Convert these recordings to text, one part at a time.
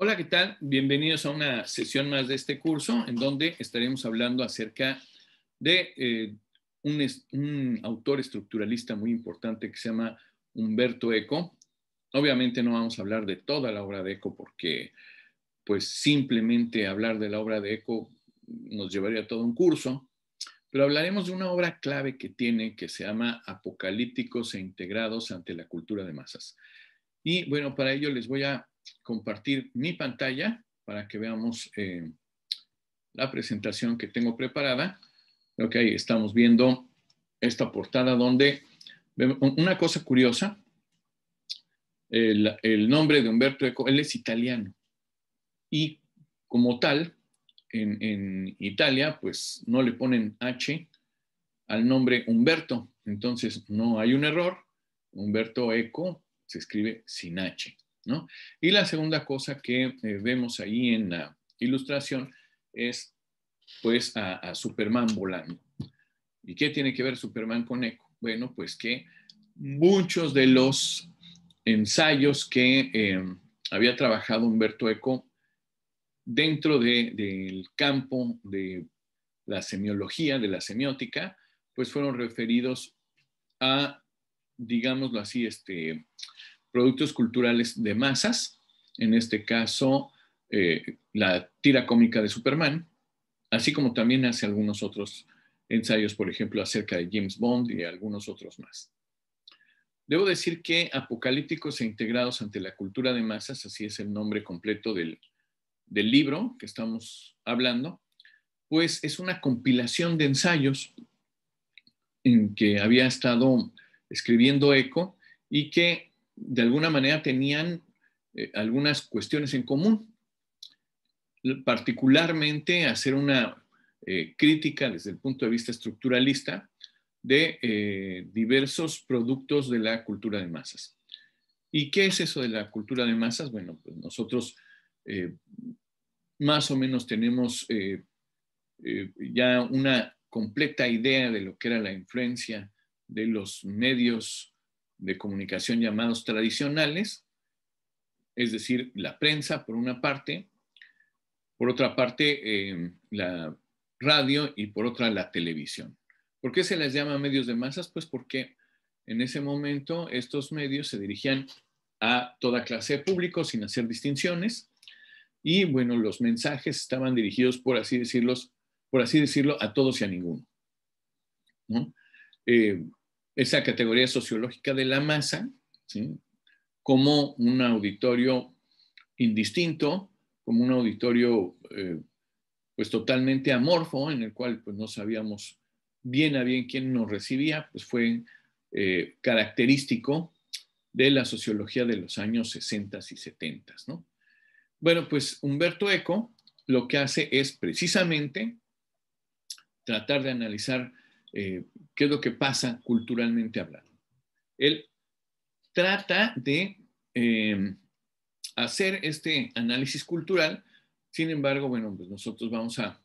Hola, ¿qué tal? Bienvenidos a una sesión más de este curso en donde estaremos hablando acerca de eh, un, autor estructuralista muy importante que se llama Humberto Eco. Obviamente no vamos a hablar de toda la obra de Eco porque pues simplemente hablar de la obra de Eco nos llevaría a todo un curso, pero hablaremos de una obra clave que tiene que se llama Apocalípticos e Integrados ante la Cultura de Masas. Y bueno, para ello les voy a compartir mi pantalla para que veamos eh, la presentación que tengo preparada. Ok, estamos viendo esta portada donde una cosa curiosa, el, nombre de Humberto Eco, él es italiano y como tal, en Italia, pues no le ponen H al nombre Humberto, entonces no hay un error, Humberto Eco se escribe sin H. Y la segunda cosa que eh, vemos ahí en la ilustración es pues a, Superman volando. ¿Y qué tiene que ver Superman con Eco? Bueno, pues que muchos de los ensayos que eh, había trabajado Humberto Eco dentro del campo de la semiología, de la semiótica, pues fueron referidos a, digámoslo así, este, productos culturales de masas, en este caso eh, la tira cómica de Superman, así como también hace algunos otros ensayos, por ejemplo, acerca de James Bond y algunos otros más. Debo decir que Apocalípticos e Integrados ante la Cultura de Masas, así es el nombre completo del, del libro que estamos hablando, pues es una compilación de ensayos en que había estado escribiendo Eco y que de alguna manera tenían eh, algunas cuestiones en común. Particularmente hacer una eh, crítica desde el punto de vista estructuralista de eh, diversos productos de la cultura de masas. ¿Y qué es eso de la cultura de masas? Bueno, pues nosotros más o menos tenemos ya una completa idea de lo que era la influencia de los medios de comunicación llamados tradicionales, es decir, la prensa por una parte, por otra parte eh, la radio y por otra la televisión. ¿Por qué se les llama medios de masas? Pues porque en ese momento estos medios se dirigían a toda clase de público sin hacer distinciones y bueno, los mensajes estaban dirigidos, por así, decirlos, por así decirlo, a todos y a ninguno. ¿no? Eh, esa categoría sociológica de la masa, como un auditorio indistinto, como un auditorio eh, pues totalmente amorfo, en el cual pues no sabíamos bien a bien quién nos recibía, pues fue eh, característico de la sociología de los años 60 y 70. ¿no? Bueno, pues Humberto Eco lo que hace es precisamente tratar de analizar eh, qué es lo que pasa culturalmente hablando. Él trata de eh, hacer este análisis cultural, sin embargo, bueno, pues nosotros vamos a,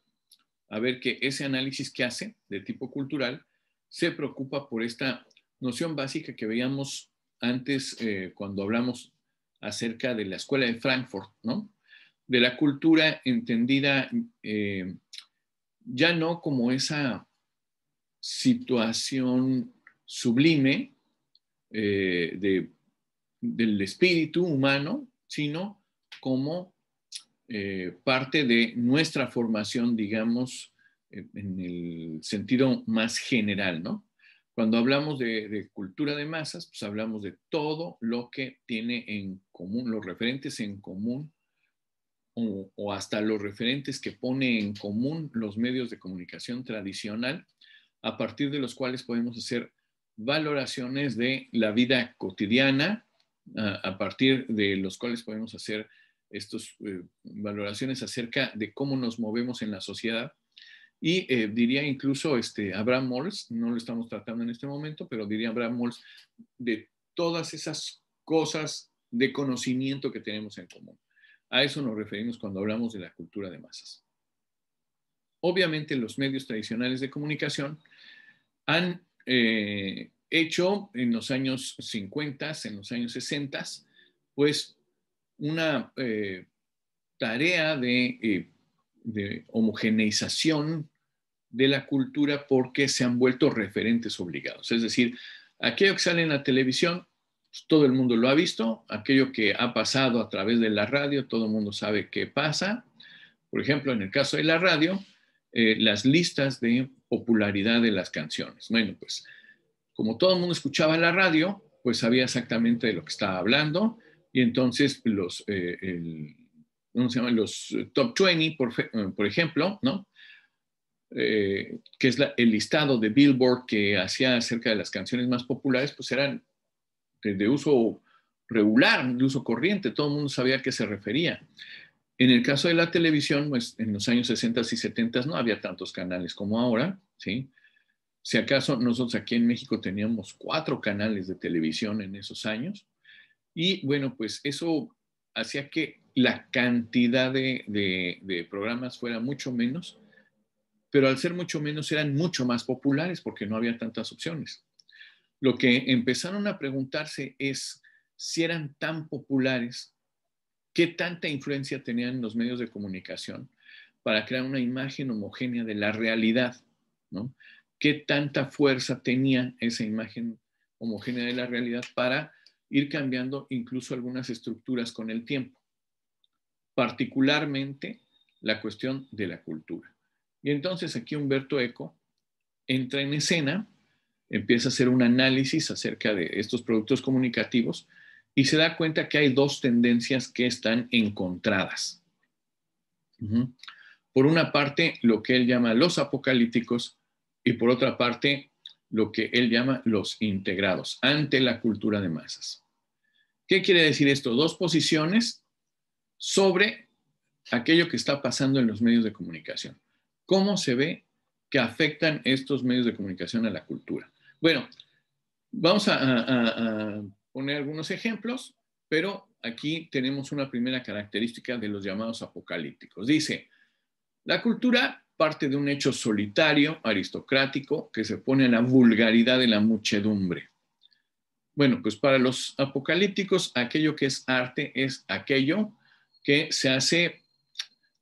ver que ese análisis que hace de tipo cultural se preocupa por esta noción básica que veíamos antes eh, cuando hablamos acerca de la escuela de Frankfurt, ¿no? De la cultura entendida ya no como esa situación sublime eh, de, del espíritu humano, sino como eh, parte de nuestra formación, digamos, eh, en el sentido más general, ¿no? Cuando hablamos de, cultura de masas, pues hablamos de todo lo que tiene en común, los referentes en común o, o, hasta los referentes que pone en común los medios de comunicación tradicional a partir de los cuales podemos hacer valoraciones de la vida cotidiana, a partir de los cuales podemos hacer estas eh, valoraciones acerca de cómo nos movemos en la sociedad. Y eh, diría incluso este, Abraham Molls, no lo estamos tratando en este momento, pero diría Abraham Molls, de todas esas cosas de conocimiento que tenemos en común. A eso nos referimos cuando hablamos de la cultura de masas. Obviamente los medios tradicionales de comunicación han eh, hecho en los años 50, en los años 60, pues una eh, tarea eh, de, homogeneización de la cultura porque se han vuelto referentes obligados. Es decir, aquello que sale en la televisión, pues, todo el mundo lo ha visto, aquello que ha pasado a través de la radio, todo el mundo sabe qué pasa. Por ejemplo, en el caso de la radio, eh, las listas de popularidad de las canciones. Bueno, pues como todo el mundo escuchaba la radio, pues sabía exactamente de lo que estaba hablando y entonces los, eh, se los top 20, por, eh, por ejemplo, ¿no? que es el listado de Billboard que hacía acerca de las canciones más populares, pues eran de uso regular, de uso corriente, todo el mundo sabía a qué se refería. En el caso de la televisión, pues en los años 60 y 70 no había tantos canales como ahora, ¿sí? Si acaso nosotros aquí en México teníamos cuatro canales de televisión en esos años, y bueno, pues eso hacía que la cantidad de, de, programas fuera mucho menos, pero al ser mucho menos eran mucho más populares porque no había tantas opciones. Lo que empezaron a preguntarse es si eran tan populares, qué tanta influencia tenían los medios de comunicación para crear una imagen homogénea de la realidad, ¿Qué tanta fuerza tenía esa imagen homogénea de la realidad para ir cambiando incluso algunas estructuras con el tiempo? Particularmente la cuestión de la cultura. Y entonces aquí Humberto Eco entra en escena, empieza a hacer un análisis acerca de estos productos comunicativos, y se da cuenta que hay dos tendencias que están encontradas. Por una parte, lo que él llama los apocalípticos y por otra parte, lo que él llama los integrados ante la cultura de masas. ¿Qué quiere decir esto? Dos posiciones sobre aquello que está pasando en los medios de comunicación. ¿Cómo se ve que afectan estos medios de comunicación a la cultura? Bueno, vamos a poner algunos ejemplos, pero aquí tenemos una primera característica de los llamados apocalípticos. Dice, la cultura parte de un hecho solitario, aristocrático, que se pone a la vulgaridad de la muchedumbre. Bueno, pues para los apocalípticos, aquello que es arte es aquello que se hace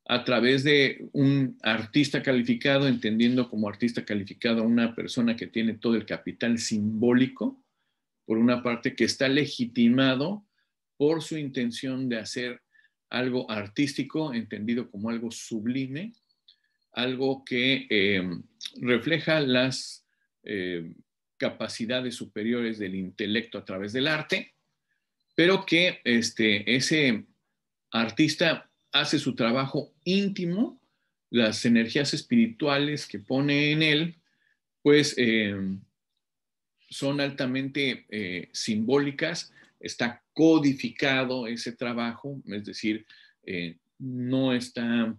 a través de un artista calificado, entendiendo como artista calificado a una persona que tiene todo el capital simbólico por una parte, que está legitimado por su intención de hacer algo artístico, entendido como algo sublime, algo que em, refleja las em, capacidades superiores del intelecto a través del arte, pero que este, ese artista hace su trabajo íntimo, las energías espirituales que pone en él, pues em, son altamente eh, simbólicas, está codificado ese trabajo, es decir, eh, no está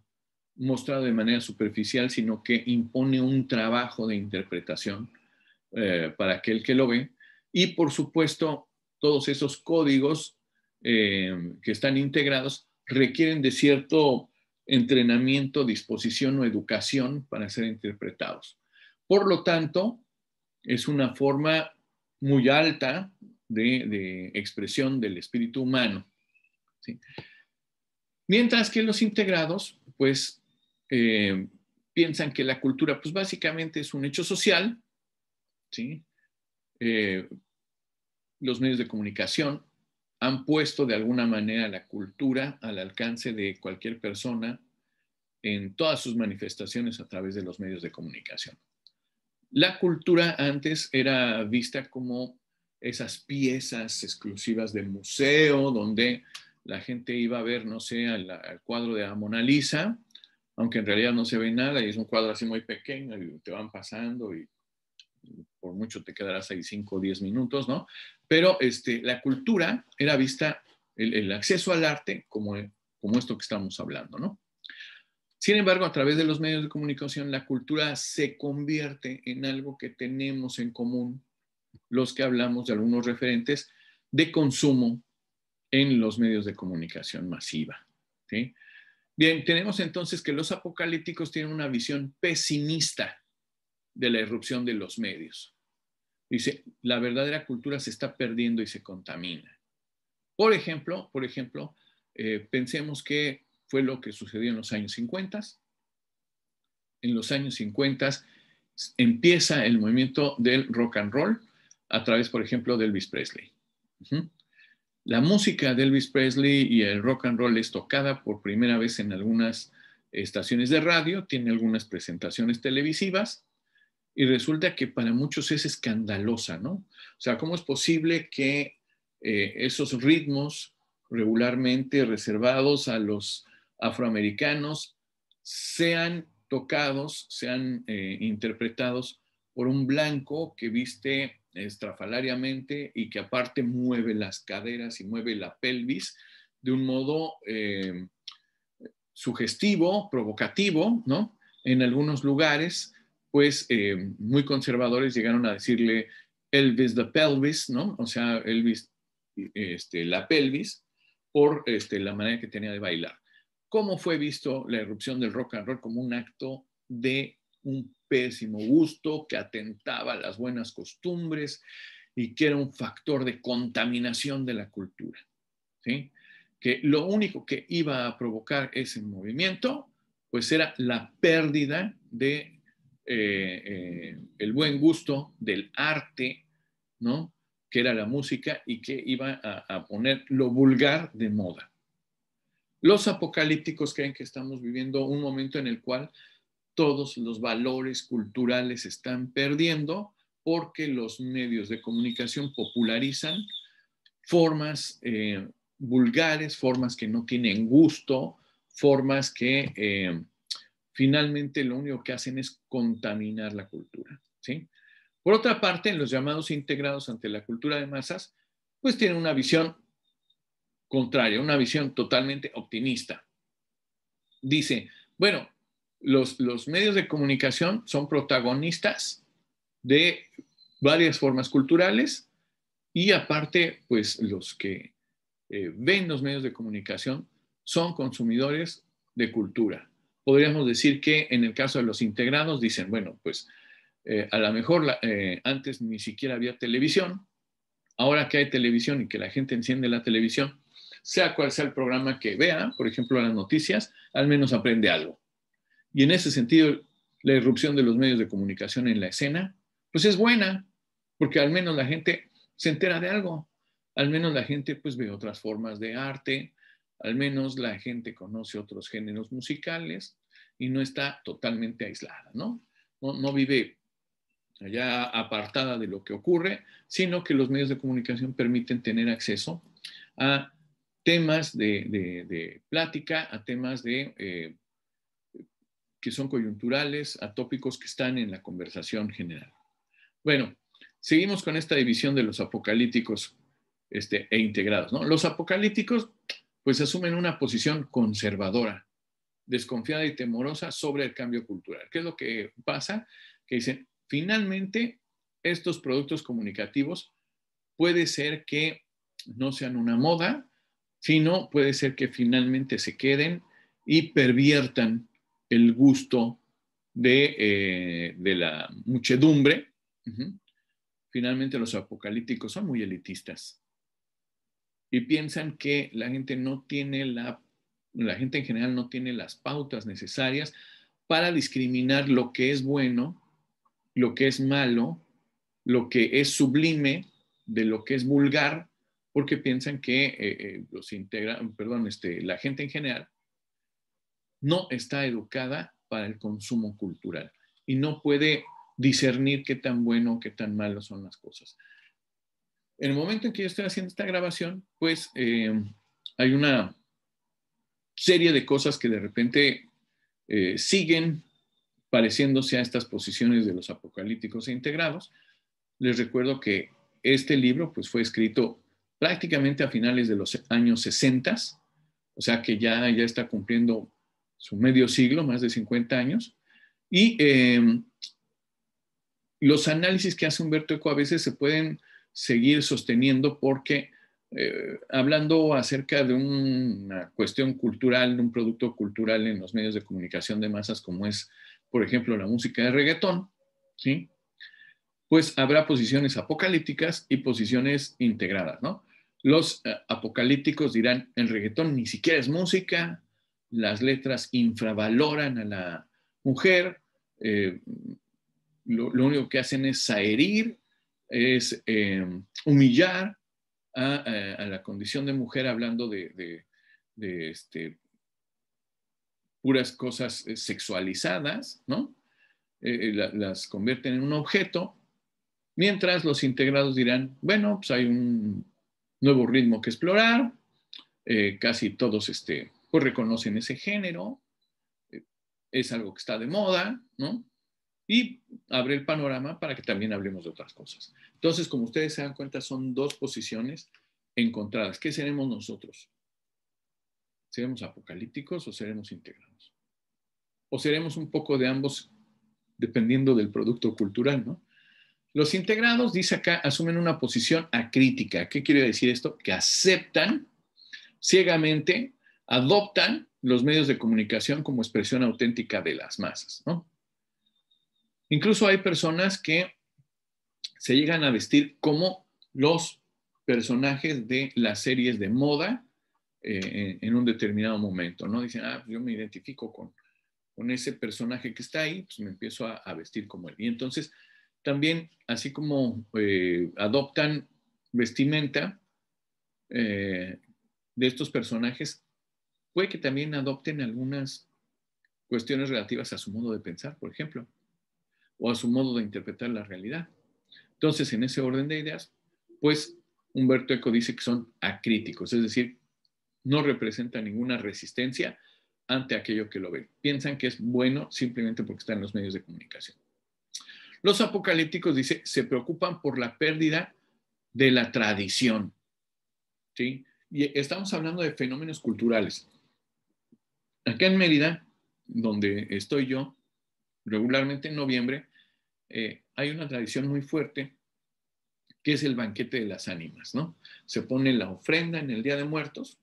mostrado de manera superficial, sino que impone un trabajo de interpretación eh, para aquel que lo ve. Y por supuesto, todos esos códigos que están integrados requieren de cierto entrenamiento, disposición o educación para ser interpretados. Por lo tanto, es una forma muy alta de, expresión del espíritu humano. Mientras que los integrados, pues, eh, piensan que la cultura, pues básicamente es un hecho social, ¿sí? Eh, los medios de comunicación han puesto de alguna manera la cultura al alcance de cualquier persona en todas sus manifestaciones a través de los medios de comunicación. La cultura antes era vista como esas piezas exclusivas del museo, donde la gente iba a ver, no sé, al, cuadro de la Mona Lisa, aunque en realidad no se ve nada y es un cuadro así muy pequeño y te van pasando y por mucho te quedarás ahí 5 o diez minutos, ¿no? Pero este, la cultura era vista, el, el acceso al arte como, como esto que estamos hablando, ¿no? Sin embargo, a través de los medios de comunicación, la cultura se convierte en algo que tenemos en común, los que hablamos de algunos referentes de consumo en los medios de comunicación masiva. Bien, tenemos entonces que los apocalípticos tienen una visión pesimista de la irrupción de los medios. Dice, la verdadera cultura se está perdiendo y se contamina. Por ejemplo, por ejemplo eh, pensemos que fue lo que sucedió en los años 50. En los años 50 empieza el movimiento del rock and roll a través, por ejemplo, de Elvis Presley. La música de Elvis Presley y el rock and roll es tocada por primera vez en algunas estaciones de radio, tiene algunas presentaciones televisivas y resulta que para muchos es escandalosa, ¿no? O sea, ¿cómo es posible que eh, esos ritmos regularmente reservados a los afroamericanos sean tocados, sean eh, interpretados por un blanco que viste estrafalariamente y que aparte mueve las caderas y mueve la pelvis de un modo eh, sugestivo, provocativo, ¿no? En algunos lugares, pues eh, muy conservadores llegaron a decirle Elvis the pelvis, ¿no? O sea, Elvis, este, la pelvis, por este, la manera que tenía de bailar cómo fue visto la erupción del rock and roll como un acto de un pésimo gusto que atentaba a las buenas costumbres y que era un factor de contaminación de la cultura. Que lo único que iba a provocar ese movimiento, pues era la pérdida de eh, eh, el buen gusto del arte, ¿no? que era la música y que iba a poner lo vulgar de moda. Los apocalípticos creen que estamos viviendo un momento en el cual todos los valores culturales se están perdiendo porque los medios de comunicación popularizan formas eh, vulgares, formas que no tienen gusto, formas que eh, finalmente lo único que hacen es contaminar la cultura. Por otra parte, los llamados integrados ante la cultura de masas, pues tienen una visión contraria, una visión totalmente optimista. Dice, bueno, los, medios de comunicación son protagonistas de varias formas culturales y aparte, pues los que eh, ven los medios de comunicación son consumidores de cultura. Podríamos decir que en el caso de los integrados dicen, bueno, pues eh, a lo mejor eh, antes ni siquiera había televisión, ahora que hay televisión y que la gente enciende la televisión, sea cual sea el programa que vea, por ejemplo, las noticias, al menos aprende algo. Y en ese sentido, la irrupción de los medios de comunicación en la escena, pues es buena, porque al menos la gente se entera de algo, al menos la gente pues ve otras formas de arte, al menos la gente conoce otros géneros musicales y no está totalmente aislada, ¿no? No, vive allá apartada de lo que ocurre, sino que los medios de comunicación permiten tener acceso a temas de, plática a temas de, eh, que son coyunturales, a tópicos que están en la conversación general. Bueno, seguimos con esta división de los apocalípticos este, e integrados. Los apocalípticos pues asumen una posición conservadora, desconfiada y temorosa sobre el cambio cultural. ¿Qué es lo que pasa? Que dicen, finalmente, estos productos comunicativos puede ser que no sean una moda, si no, puede ser que finalmente se queden y perviertan el gusto de, eh, la muchedumbre. Finalmente los apocalípticos son muy elitistas y piensan que la gente no tiene la, la gente en general no tiene las pautas necesarias para discriminar lo que es bueno, lo que es malo, lo que es sublime de lo que es vulgar porque piensan que eh, eh, los integra, perdón, este, la gente en general no está educada para el consumo cultural y no puede discernir qué tan bueno o qué tan malo son las cosas. En el momento en que yo estoy haciendo esta grabación, pues eh, hay una serie de cosas que de repente siguen pareciéndose a estas posiciones de los apocalípticos e integrados. Les recuerdo que este libro pues, fue escrito prácticamente a finales de los años 60, o sea que ya, ya está cumpliendo su medio siglo, más de 50 años, y em, los análisis que hace Humberto Eco a veces se pueden seguir sosteniendo porque eh, hablando acerca de una cuestión cultural, de un producto cultural en los medios de comunicación de masas como es, por ejemplo, la música de reggaetón, ¿sí? pues habrá posiciones apocalípticas y posiciones integradas, ¿no? Los eh, apocalípticos dirán, el reggaetón ni siquiera es música, las letras infravaloran a la mujer, eh, lo, único que hacen es saherir, es em, humillar eh, a, la condición de mujer hablando de, este, puras cosas sexualizadas, ¿no? las convierten en un objeto, mientras los integrados dirán, bueno, pues hay un nuevo ritmo que explorar, eh, casi todos este, pues, reconocen ese género, eh, es algo que está de moda, ¿no? Y abre el panorama para que también hablemos de otras cosas. Entonces, como ustedes se dan cuenta, son dos posiciones encontradas. ¿Qué seremos nosotros? ¿Seremos apocalípticos o seremos integrados? ¿O seremos un poco de ambos, dependiendo del producto cultural, ¿no? Los integrados, dice acá, asumen una posición acrítica. ¿Qué quiere decir esto? Que aceptan ciegamente, adoptan los medios de comunicación como expresión auténtica de las masas. ¿no? Incluso hay personas que se llegan a vestir como los personajes de las series de moda eh, en, un determinado momento. ¿no? Dicen, ah, pues yo me identifico con, ese personaje que está ahí, pues me empiezo a, a vestir como él. Y entonces también, así como eh, adoptan vestimenta eh, de estos personajes, puede que también adopten algunas cuestiones relativas a su modo de pensar, por ejemplo, o a su modo de interpretar la realidad. Entonces, en ese orden de ideas, pues Humberto Eco dice que son acríticos, es decir, no representan ninguna resistencia ante aquello que lo ven. Piensan que es bueno simplemente porque está en los medios de comunicación. Los apocalípticos, dice, se preocupan por la pérdida de la tradición. ¿sí? Y estamos hablando de fenómenos culturales. Acá en Mérida, donde estoy yo, regularmente en noviembre, eh, hay una tradición muy fuerte que es el banquete de las ánimas, ¿no? Se pone la ofrenda en el Día de Muertos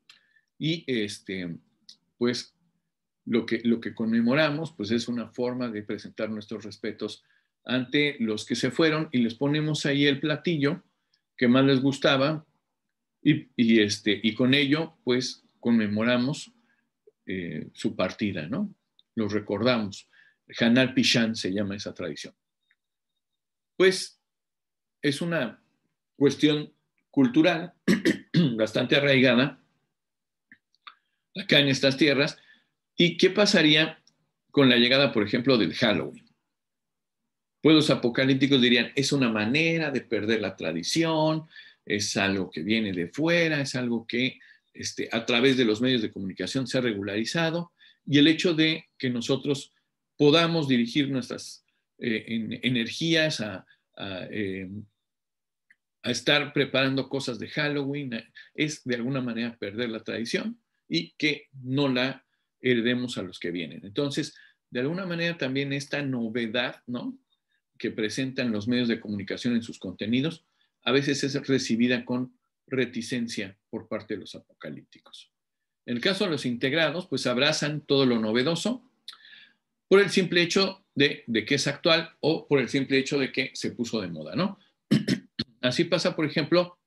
y este, pues lo que, lo que conmemoramos pues es una forma de presentar nuestros respetos ante los que se fueron y les ponemos ahí el platillo que más les gustaba y, este, y con ello pues conmemoramos eh, su partida, ¿no? Los recordamos. Hanal pichán se llama esa tradición. Pues es una cuestión cultural bastante arraigada acá en estas tierras. ¿Y qué pasaría con la llegada, por ejemplo, del Halloween? Pues apocalípticos dirían, es una manera de perder la tradición, es algo que viene de fuera, es algo que este, a través de los medios de comunicación se ha regularizado y el hecho de que nosotros podamos dirigir nuestras eh, energías a, eh, a, estar preparando cosas de Halloween es de alguna manera perder la tradición y que no la heredemos a los que vienen. Entonces, de alguna manera también esta novedad, ¿no? que presentan los medios de comunicación en sus contenidos a veces es recibida con reticencia por parte de los apocalípticos. En el caso de los integrados, pues abrazan todo lo novedoso por el simple hecho de, que es actual o por el simple hecho de que se puso de moda, ¿no? Así pasa, por ejemplo,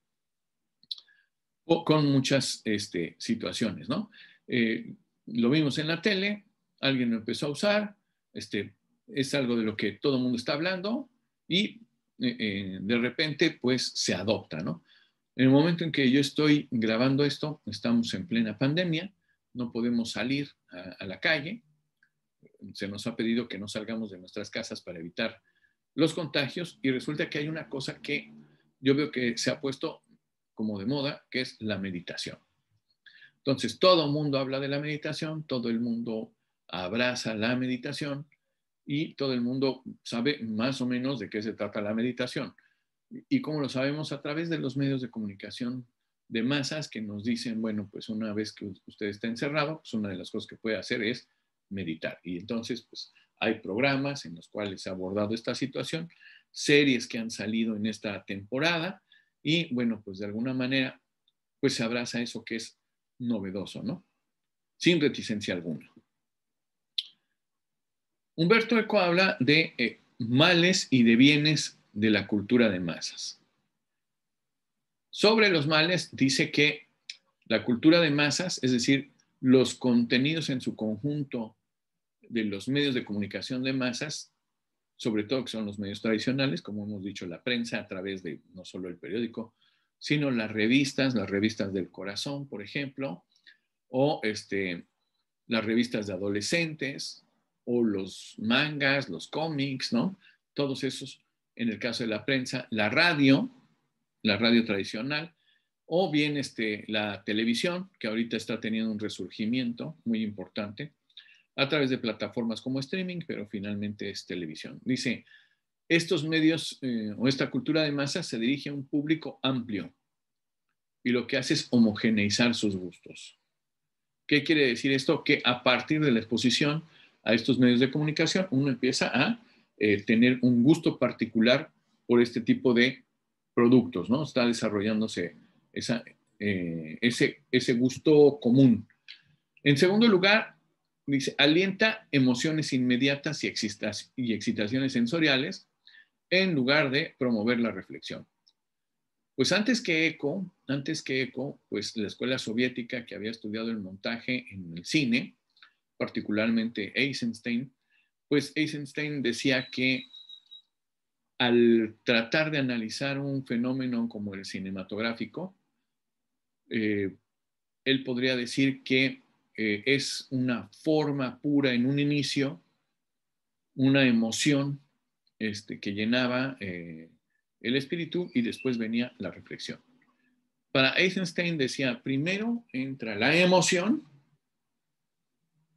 con muchas este, situaciones, ¿no? Eh, lo vimos en la tele, alguien lo empezó a usar, este, es algo de lo que todo el mundo está hablando y eh, eh, de repente pues se adopta, ¿no? En el momento en que yo estoy grabando esto, estamos en plena pandemia, no podemos salir a, a la calle, se nos ha pedido que no salgamos de nuestras casas para evitar los contagios y resulta que hay una cosa que yo veo que se ha puesto como de moda, que es la meditación. Entonces, todo el mundo habla de la meditación, todo el mundo abraza la meditación, y todo el mundo sabe más o menos de qué se trata la meditación. Y como lo sabemos a través de los medios de comunicación de masas que nos dicen, bueno, pues una vez que usted está encerrado, pues una de las cosas que puede hacer es meditar. Y entonces, pues hay programas en los cuales se ha abordado esta situación, series que han salido en esta temporada y bueno, pues de alguna manera, pues se abraza eso que es novedoso, ¿no? Sin reticencia alguna. Humberto Eco habla de eh, males y de bienes de la cultura de masas. Sobre los males dice que la cultura de masas, es decir, los contenidos en su conjunto de los medios de comunicación de masas, sobre todo que son los medios tradicionales, como hemos dicho, la prensa a través de no solo el periódico, sino las revistas, las revistas del corazón, por ejemplo, o este, las revistas de adolescentes, o los mangas, los cómics, ¿no? Todos esos, en el caso de la prensa, la radio, la radio tradicional, o bien este, la televisión, que ahorita está teniendo un resurgimiento muy importante, a través de plataformas como streaming, pero finalmente es televisión. Dice, estos medios eh, o esta cultura de masa se dirige a un público amplio y lo que hace es homogeneizar sus gustos. ¿Qué quiere decir esto? Que a partir de la exposición, a estos medios de comunicación, uno empieza a eh, tener un gusto particular por este tipo de productos, ¿no? Está desarrollándose eh, ese, gusto común. En segundo lugar, dice, alienta emociones inmediatas y, y excitaciones sensoriales en lugar de promover la reflexión. Pues antes que Eco, antes que Eco, pues la escuela soviética que había estudiado el montaje en el cine, particularmente Eisenstein, pues Eisenstein decía que al tratar de analizar un fenómeno como el cinematográfico, eh, él podría decir que eh, es una forma pura en un inicio, una emoción este, que llenaba eh, el espíritu y después venía la reflexión. Para Eisenstein decía, primero entra la emoción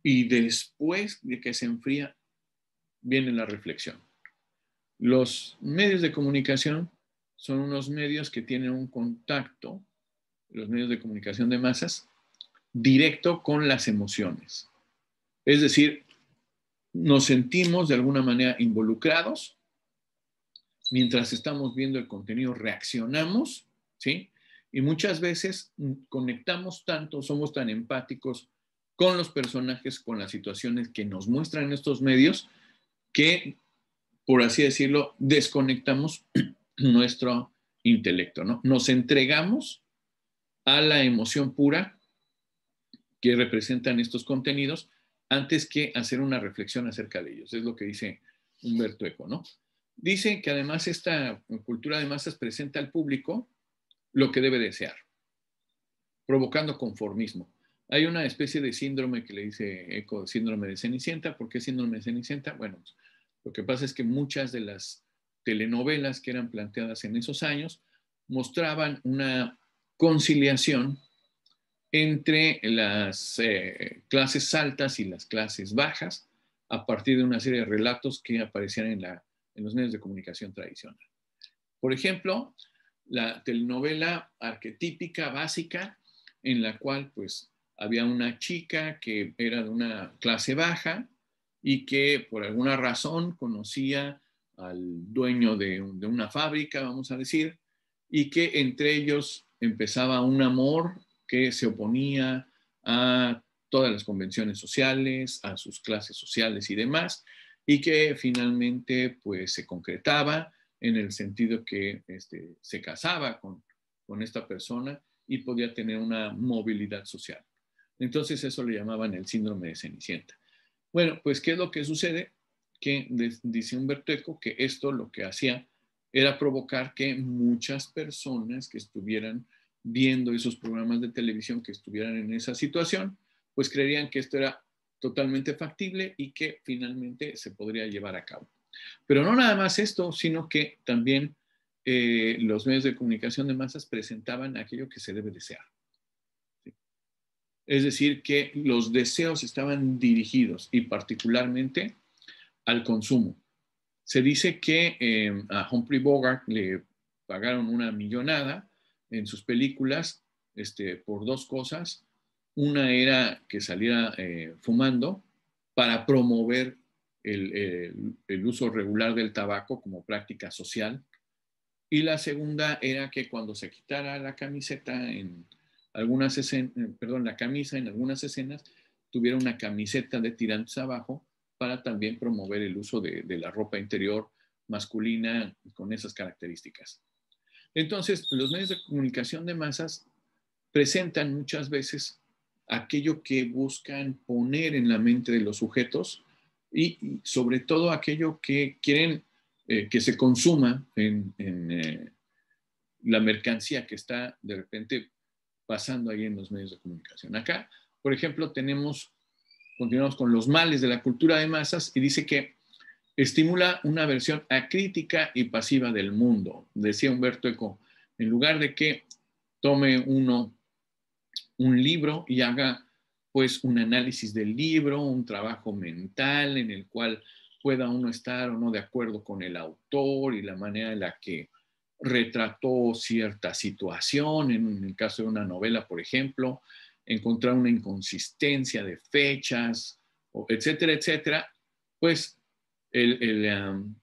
y después de que se enfría, viene la reflexión. Los medios de comunicación son unos medios que tienen un contacto, los medios de comunicación de masas, directo con las emociones. Es decir, nos sentimos de alguna manera involucrados. Mientras estamos viendo el contenido, reaccionamos, ¿sí? Y muchas veces conectamos tanto, somos tan empáticos con los personajes, con las situaciones que nos muestran estos medios, que, por así decirlo, desconectamos nuestro intelecto, ¿no? Nos entregamos a la emoción pura que representan estos contenidos antes que hacer una reflexión acerca de ellos. Es lo que dice Humberto Eco, ¿no? Dice que además esta cultura de masas presenta al público lo que debe desear, provocando conformismo. Hay una especie de síndrome que le dice eco, síndrome de Cenicienta. ¿Por qué síndrome de Cenicienta? Bueno, pues, lo que pasa es que muchas de las telenovelas que eran planteadas en esos años mostraban una conciliación entre las eh, clases altas y las clases bajas a partir de una serie de relatos que aparecían en, en los medios de comunicación tradicional. Por ejemplo, la telenovela arquetípica básica en la cual pues había una chica que era de una clase baja y que por alguna razón conocía al dueño de, una fábrica, vamos a decir, y que entre ellos empezaba un amor que se oponía a todas las convenciones sociales, a sus clases sociales y demás, y que finalmente pues se concretaba en el sentido que este, se casaba con, con esta persona y podía tener una movilidad social. Entonces eso le llamaban el síndrome de Cenicienta. Bueno, pues ¿qué es lo que sucede? Que dice Humberto Eco que esto lo que hacía era provocar que muchas personas que estuvieran viendo esos programas de televisión, que estuvieran en esa situación, pues creerían que esto era totalmente factible y que finalmente se podría llevar a cabo. Pero no nada más esto, sino que también eh, los medios de comunicación de masas presentaban aquello que se debe desear. Es decir, que los deseos estaban dirigidos y particularmente al consumo. Se dice que eh, a Humphrey Bogart le pagaron una millonada en sus películas este, por dos cosas. Una era que saliera eh, fumando para promover el, el uso regular del tabaco como práctica social. Y la segunda era que cuando se quitara la camiseta en, algunas escenas, eh, perdón, la camisa en algunas escenas tuviera una camiseta de tirantes abajo para también promover el uso de, la ropa interior masculina con esas características. Entonces, los medios de comunicación de masas presentan muchas veces aquello que buscan poner en la mente de los sujetos y, sobre todo aquello que quieren eh, que se consuma en, eh, la mercancía que está de repente pasando ahí en los medios de comunicación. Acá, por ejemplo, tenemos, continuamos con los males de la cultura de masas y dice que estimula una versión acrítica y pasiva del mundo, decía Humberto Eco, en lugar de que tome uno un libro y haga pues un análisis del libro, un trabajo mental en el cual pueda uno estar o no de acuerdo con el autor y la manera en la que retrató cierta situación, en el caso de una novela, por ejemplo, encontrar una inconsistencia de fechas, etcétera, etcétera, pues el,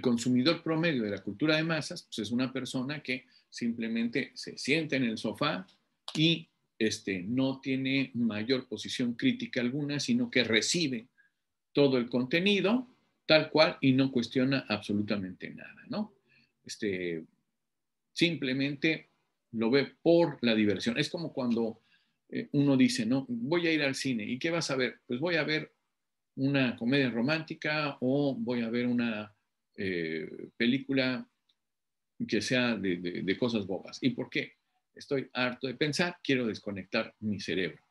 consumidor promedio de la cultura de masas pues, es una persona que simplemente se sienta en el sofá y este, no tiene mayor posición crítica alguna, sino que recibe todo el contenido tal cual y no cuestiona absolutamente nada, ¿no? este, simplemente lo ve por la diversión. Es como cuando eh, uno dice, no, voy a ir al cine. ¿Y qué vas a ver? Pues voy a ver una comedia romántica o voy a ver una eh, película que sea de, de cosas bobas. ¿Y por qué? Estoy harto de pensar, quiero desconectar mi cerebro.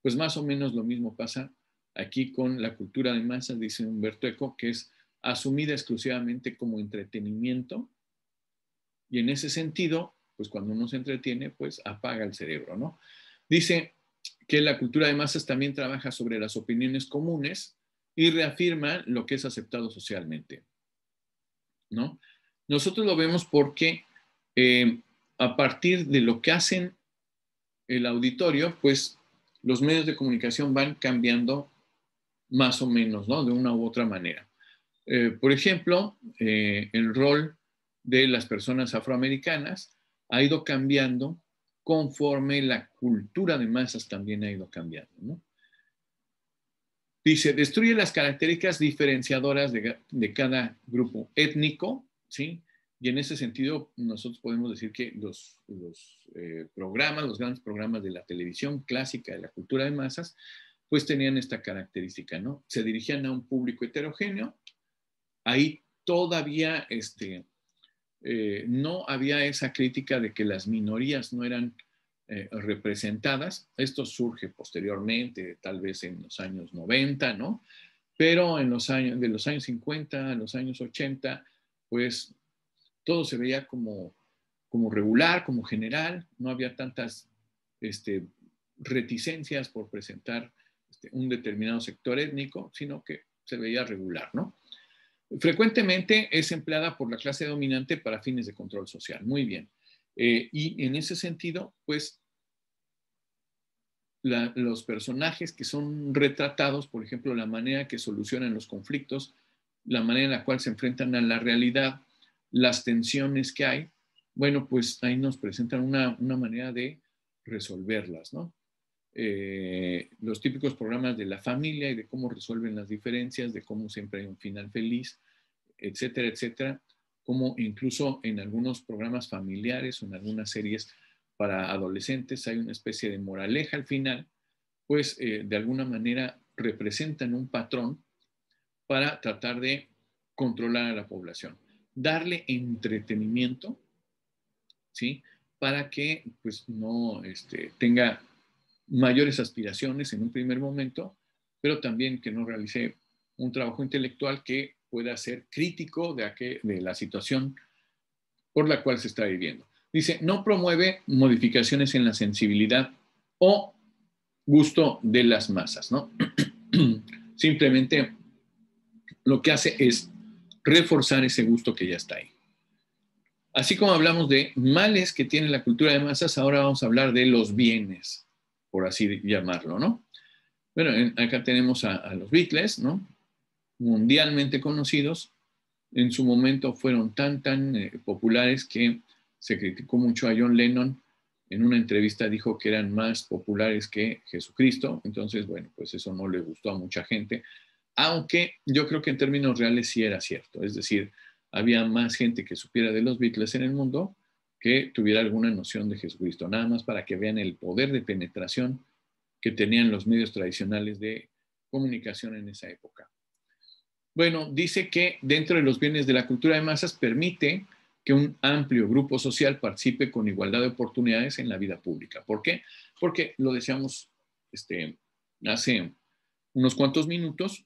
Pues más o menos lo mismo pasa aquí con la cultura de masas, dice Humberto Eco, que es asumida exclusivamente como entretenimiento y en ese sentido, pues cuando uno se entretiene, pues apaga el cerebro, ¿no? Dice que la cultura de masas también trabaja sobre las opiniones comunes y reafirma lo que es aceptado socialmente, ¿no? Nosotros lo vemos porque eh, a partir de lo que hacen el auditorio, pues los medios de comunicación van cambiando más o menos, ¿no? De una u otra manera. Eh, por ejemplo, eh, el rol de las personas afroamericanas ha ido cambiando conforme la cultura de masas también ha ido cambiando. ¿no? Dice, destruye las características diferenciadoras de, cada grupo étnico, ¿sí? Y en ese sentido, nosotros podemos decir que los, los eh, programas, los grandes programas de la televisión clásica, de la cultura de masas, pues tenían esta característica, ¿no? Se dirigían a un público heterogéneo. Ahí todavía este, eh, no había esa crítica de que las minorías no eran eh, representadas. Esto surge posteriormente, tal vez en los años 90, ¿no? Pero en los años, de los años 50 a los años 80, pues todo se veía como, regular, como general, no había tantas este, reticencias por presentar este, un determinado sector étnico, sino que se veía regular, ¿no? Frecuentemente es empleada por la clase dominante para fines de control social. Muy bien. Eh, y en ese sentido, pues, los personajes que son retratados, por ejemplo, la manera que solucionan los conflictos, la manera en la cual se enfrentan a la realidad, las tensiones que hay, bueno, pues ahí nos presentan una, una manera de resolverlas, ¿no? Eh, los típicos programas de la familia y de cómo resuelven las diferencias, de cómo siempre hay un final feliz, etcétera, etcétera, como incluso en algunos programas familiares o en algunas series para adolescentes hay una especie de moraleja al final, pues eh, de alguna manera representan un patrón para tratar de controlar a la población, darle entretenimiento, ¿sí? Para que pues no este, tenga mayores aspiraciones en un primer momento, pero también que no realice un trabajo intelectual que pueda ser crítico de, la situación por la cual se está viviendo. Dice, no promueve modificaciones en la sensibilidad o gusto de las masas, ¿no? Simplemente lo que hace es reforzar ese gusto que ya está ahí. Así como hablamos de males que tiene la cultura de masas, ahora vamos a hablar de los bienes por así llamarlo, ¿no? Bueno, acá tenemos a, los Beatles, ¿no? Mundialmente conocidos, en su momento fueron tan, tan eh, populares que se criticó mucho a John Lennon. En una entrevista dijo que eran más populares que Jesucristo. Entonces, bueno, pues eso no le gustó a mucha gente. Aunque yo creo que en términos reales sí era cierto. Es decir, había más gente que supiera de los Beatles en el mundo que tuviera alguna noción de Jesucristo, nada más para que vean el poder de penetración que tenían los medios tradicionales de comunicación en esa época. Bueno, dice que dentro de los bienes de la cultura de masas permite que un amplio grupo social participe con igualdad de oportunidades en la vida pública. ¿Por qué? Porque lo decíamos este, hace unos cuantos minutos,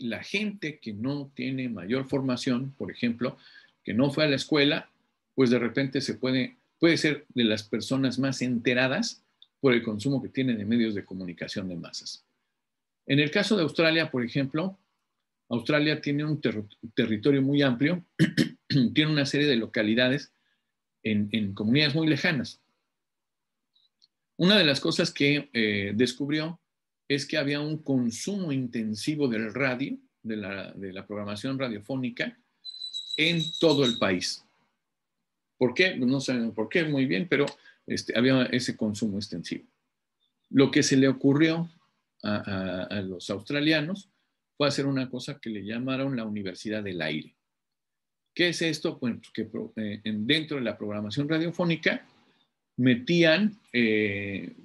la gente que no tiene mayor formación, por ejemplo, que no fue a la escuela, pues de repente se puede, ser de las personas más enteradas por el consumo que tienen de medios de comunicación de masas. En el caso de Australia, por ejemplo, Australia tiene un territorio muy amplio, tiene una serie de localidades en, comunidades muy lejanas. Una de las cosas que eh, descubrió es que había un consumo intensivo del radio, de la, de la programación radiofónica, en todo el país. ¿Por qué? Pues no saben por qué, muy bien, pero este, había ese consumo extensivo. Lo que se le ocurrió a, los australianos fue hacer una cosa que le llamaron la Universidad del Aire. ¿Qué es esto? Pues, pues que eh, dentro de la programación radiofónica metían eh,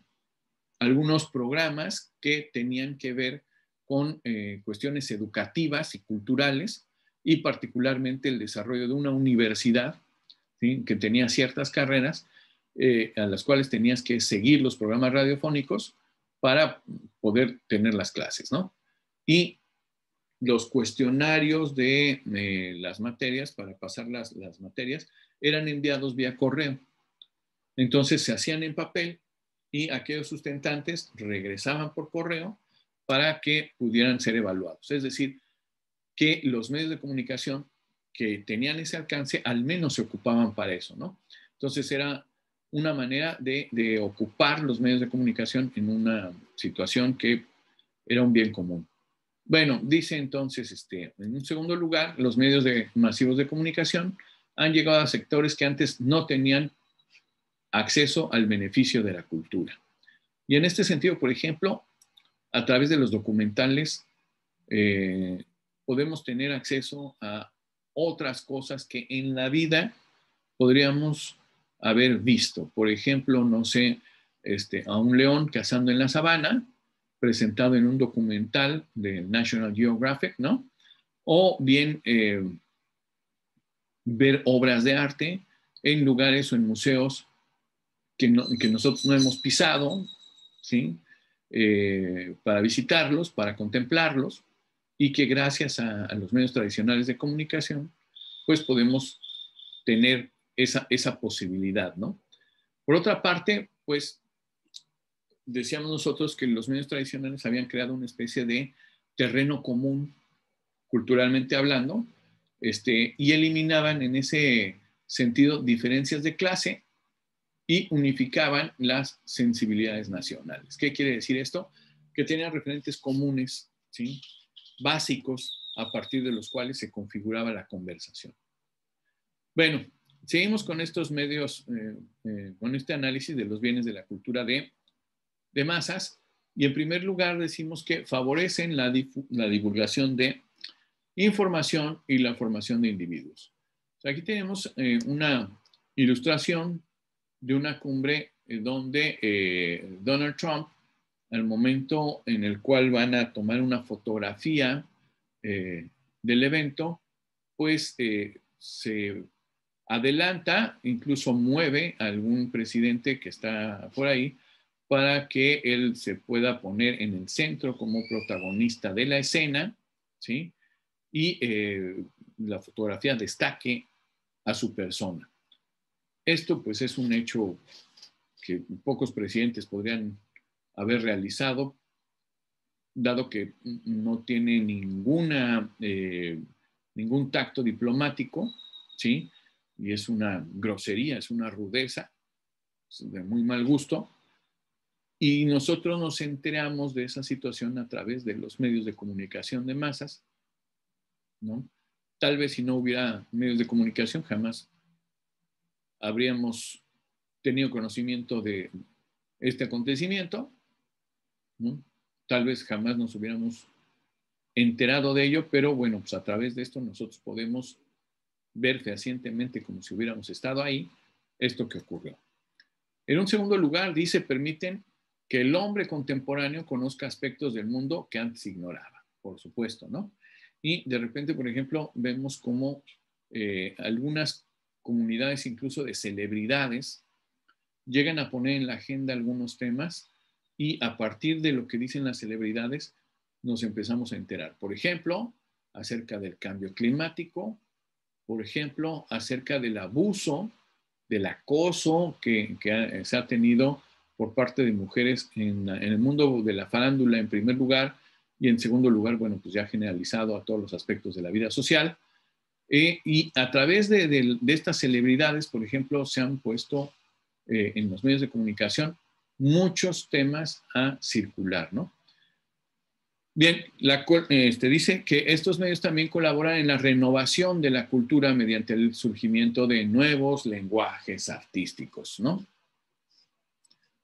algunos programas que tenían que ver con eh, cuestiones educativas y culturales y particularmente el desarrollo de una universidad que tenía ciertas carreras eh, a las cuales tenías que seguir los programas radiofónicos para poder tener las clases, ¿no? Y los cuestionarios de eh, las materias, para pasar las, las materias, eran enviados vía correo. Entonces se hacían en papel y aquellos sustentantes regresaban por correo para que pudieran ser evaluados. Es decir, que los medios de comunicación que tenían ese alcance al menos se ocupaban para eso, ¿no? Entonces era una manera de, ocupar los medios de comunicación en una situación que era un bien común. Bueno, dice entonces, este, en un segundo lugar, los medios de, masivos de comunicación han llegado a sectores que antes no tenían acceso al beneficio de la cultura. Y en este sentido, por ejemplo, a través de los documentales eh, podemos tener acceso a otras cosas que en la vida podríamos haber visto. Por ejemplo, no sé, este, a un león cazando en la sabana, presentado en un documental de National Geographic, ¿no? O bien eh, ver obras de arte en lugares o en museos que, que nosotros no hemos pisado, ¿sí? Eh, para visitarlos, para contemplarlos y que gracias a, los medios tradicionales de comunicación, pues podemos tener esa, esa posibilidad, ¿no? Por otra parte, pues decíamos nosotros que los medios tradicionales habían creado una especie de terreno común, culturalmente hablando, este, y eliminaban en ese sentido diferencias de clase y unificaban las sensibilidades nacionales. ¿Qué quiere decir esto? Que tenían referentes comunes, ¿sí? básicos a partir de los cuales se configuraba la conversación. Bueno, seguimos con estos medios, eh, eh, con este análisis de los bienes de la cultura de, de masas. Y en primer lugar decimos que favorecen la, la, divulgación de información y la formación de individuos. aquí tenemos eh, una ilustración de una cumbre donde Donald Trump al momento en el cual van a tomar una fotografía eh, del evento, pues eh, se adelanta, incluso mueve a algún presidente que está por ahí para que él se pueda poner en el centro como protagonista de la escena, ¿sí? Y eh, la fotografía destaque a su persona. Esto pues es un hecho que pocos presidentes podrían haber realizado, dado que no tiene ninguna, eh, ningún tacto diplomático, ¿sí? Y es una grosería, es una rudeza, es de muy mal gusto. Y nosotros nos enteramos de esa situación a través de los medios de comunicación de masas, ¿no? Tal vez si no hubiera medios de comunicación, jamás habríamos tenido conocimiento de este acontecimiento, Tal vez jamás nos hubiéramos enterado de ello, pero bueno, pues a través de esto nosotros podemos ver fehacientemente como si hubiéramos estado ahí esto que ocurrió. En un segundo lugar, dice, permiten que el hombre contemporáneo conozca aspectos del mundo que antes ignoraba, por supuesto, ¿no? Y de repente, por ejemplo, vemos como eh, algunas comunidades, incluso de celebridades, llegan a poner en la agenda algunos temas y a partir de lo que dicen las celebridades nos empezamos a enterar. Por ejemplo, acerca del cambio climático, por ejemplo, acerca del abuso, del acoso que, se ha tenido por parte de mujeres en, el mundo de la farándula en primer lugar y en segundo lugar, bueno, pues ya generalizado a todos los aspectos de la vida social. Eh, y a través de, estas celebridades, por ejemplo, se han puesto eh, en los medios de comunicación muchos temas a circular, ¿no? Bien, este, dice que estos medios también colaboran en la renovación de la cultura mediante el surgimiento de nuevos lenguajes artísticos, ¿no?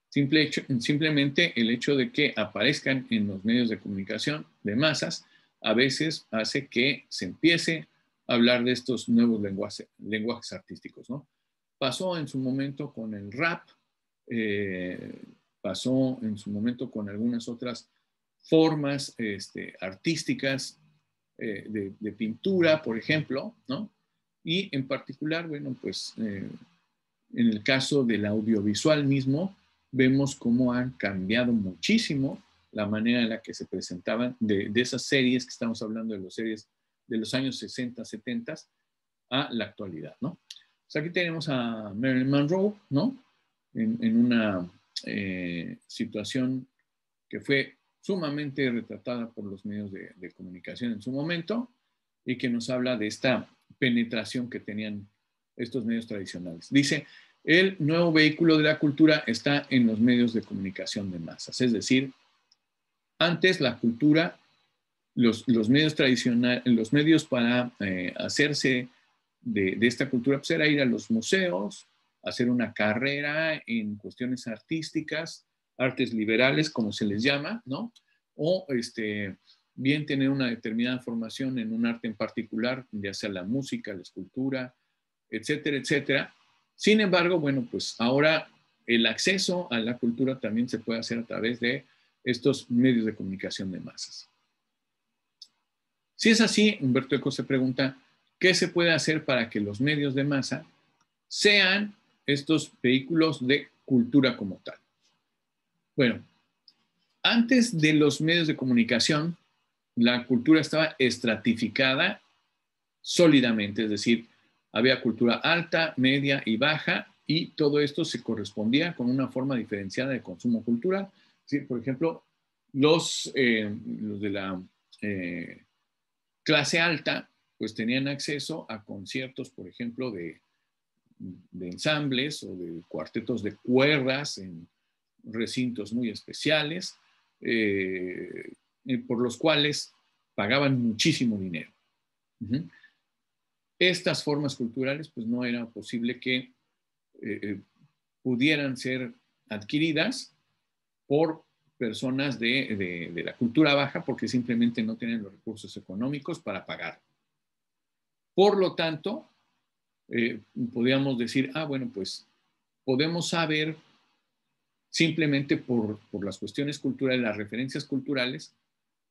Simple simplemente el hecho de que aparezcan en los medios de comunicación de masas a veces hace que se empiece a hablar de estos nuevos lenguajes artísticos, ¿no? Pasó en su momento con el rap, eh, pasó en su momento con algunas otras formas este, artísticas eh, de, pintura, por ejemplo, ¿no? Y en particular, bueno, pues eh, en el caso del audiovisual mismo, vemos cómo han cambiado muchísimo la manera en la que se presentaban de, esas series que estamos hablando de las series de los años 60, 70 a la actualidad, ¿no? sea, pues aquí tenemos a Marilyn Monroe, ¿no? en, una eh, situación que fue sumamente retratada por los medios de, comunicación en su momento y que nos habla de esta penetración que tenían estos medios tradicionales. Dice, el nuevo vehículo de la cultura está en los medios de comunicación de masas, es decir, antes la cultura, los, medios tradicionales, los medios para eh, hacerse de, esta cultura, pues era ir a los museos, hacer una carrera en cuestiones artísticas, artes liberales, como se les llama, ¿no? O este, bien tener una determinada formación en un arte en particular, ya sea la música, la escultura, etcétera, etcétera. Sin embargo, bueno, pues ahora el acceso a la cultura también se puede hacer a través de estos medios de comunicación de masas. Si es así, Humberto Eco se pregunta, ¿qué se puede hacer para que los medios de masa sean estos vehículos de cultura como tal. Bueno, antes de los medios de comunicación, la cultura estaba estratificada sólidamente, es decir, había cultura alta, media y baja, y todo esto se correspondía con una forma diferenciada de consumo cultural. Por ejemplo, los, eh, de la eh, clase alta, pues tenían acceso a conciertos, por ejemplo, de de ensambles o de cuartetos de cuerdas en recintos muy especiales, eh, eh, por los cuales pagaban muchísimo dinero. Estas formas culturales, pues no era posible que eh, pudieran ser adquiridas por personas de, de, la cultura baja porque simplemente no tienen los recursos económicos para pagar. Por lo tanto, eh, podríamos decir, ah, bueno, pues podemos saber simplemente por, las cuestiones culturales, las referencias culturales,